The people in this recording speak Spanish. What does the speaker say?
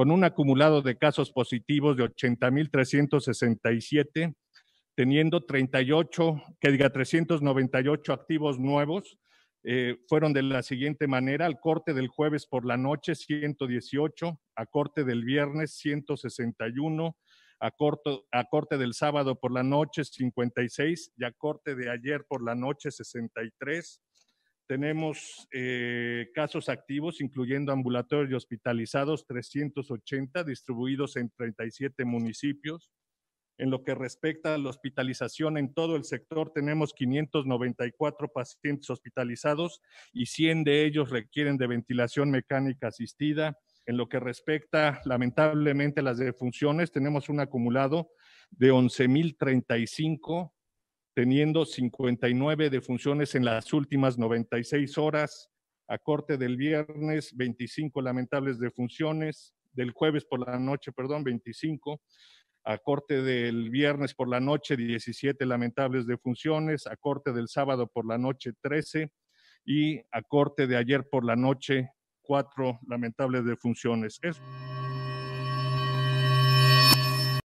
con un acumulado de casos positivos de 80.367, teniendo 38, que diga 398 activos nuevos, eh, fueron de la siguiente manera, al corte del jueves por la noche 118, a corte del viernes 161, a, corto, a corte del sábado por la noche 56 y corte de ayer por la noche 63. Tenemos eh, casos activos, incluyendo ambulatorios y hospitalizados, 380 distribuidos en 37 municipios. En lo que respecta a la hospitalización en todo el sector, tenemos 594 pacientes hospitalizados y 100 de ellos requieren de ventilación mecánica asistida. En lo que respecta, lamentablemente, a las defunciones, tenemos un acumulado de 11.035 teniendo 59 defunciones en las últimas 96 horas, a corte del viernes 25 lamentables defunciones, del jueves por la noche, perdón, 25, a corte del viernes por la noche 17 lamentables defunciones, a corte del sábado por la noche 13 y a corte de ayer por la noche 4 lamentables defunciones. Es...